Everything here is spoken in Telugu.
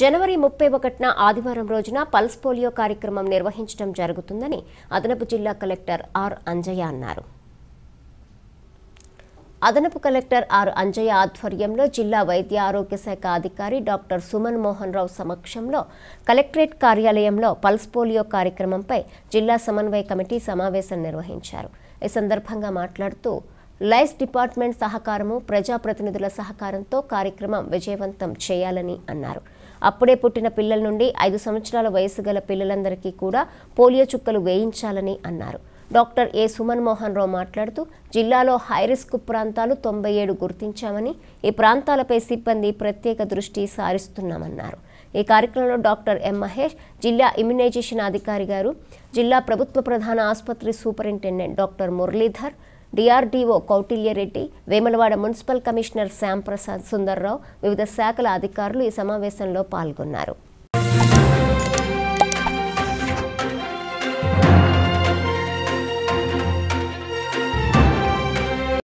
జనవరి ముప్పై ఒకటిన ఆదివారం రోజున పల్స్ పోలియో కార్యక్రమం నిర్వహించడం జరుగుతుందని అదనపు జిల్లా కలెక్టర్ ఆర్ అంజయ్య అన్నారు అదనపు కలెక్టర్ ఆర్ అంజయ్య ఆధ్వర్యంలో జిల్లా వైద్య ఆరోగ్య శాఖ అధికారి డాక్టర్ సుమన్ మోహన్ రావు సమక్షంలో కలెక్టరేట్ కార్యాలయంలో పల్స్ పోలియో కార్యక్రమంపై జిల్లా సమన్వయ కమిటీ సమావేశం నిర్వహించారు ఈ సందర్భంగా మాట్లాడుతూ లైస్ డిపార్ట్మెంట్ సహకారము ప్రజాప్రతినిధుల సహకారంతో కార్యక్రమం విజయవంతం చేయాలని అన్నారు అప్పుడే పుట్టిన పిల్లల నుండి ఐదు సంవత్సరాల వయసు గల పిల్లలందరికీ కూడా పోలియో చుక్కలు వేయించాలని అన్నారు డాక్టర్ ఏ సుమన్ మోహన్ రావు మాట్లాడుతూ జిల్లాలో హైరిస్క్ ప్రాంతాలు తొంభై ఏడు గుర్తించామని ఈ ప్రాంతాలపై సిబ్బంది ప్రత్యేక దృష్టి సారిస్తున్నామన్నారు ఈ కార్యక్రమంలో డాక్టర్ ఎం మహేష్ జిల్లా ఇమ్యునైజేషన్ అధికారి గారు జిల్లా ప్రభుత్వ ప్రధాన ఆసుపత్రి superintendent doctor Muralidhar DRDO Kautilya Reddy Vemulawada municipal commissioner Shyamprasad Sundar Rao వివిధ శాఖల అధికారులు ఈ సమావేశంలో పాల్గొన్నారు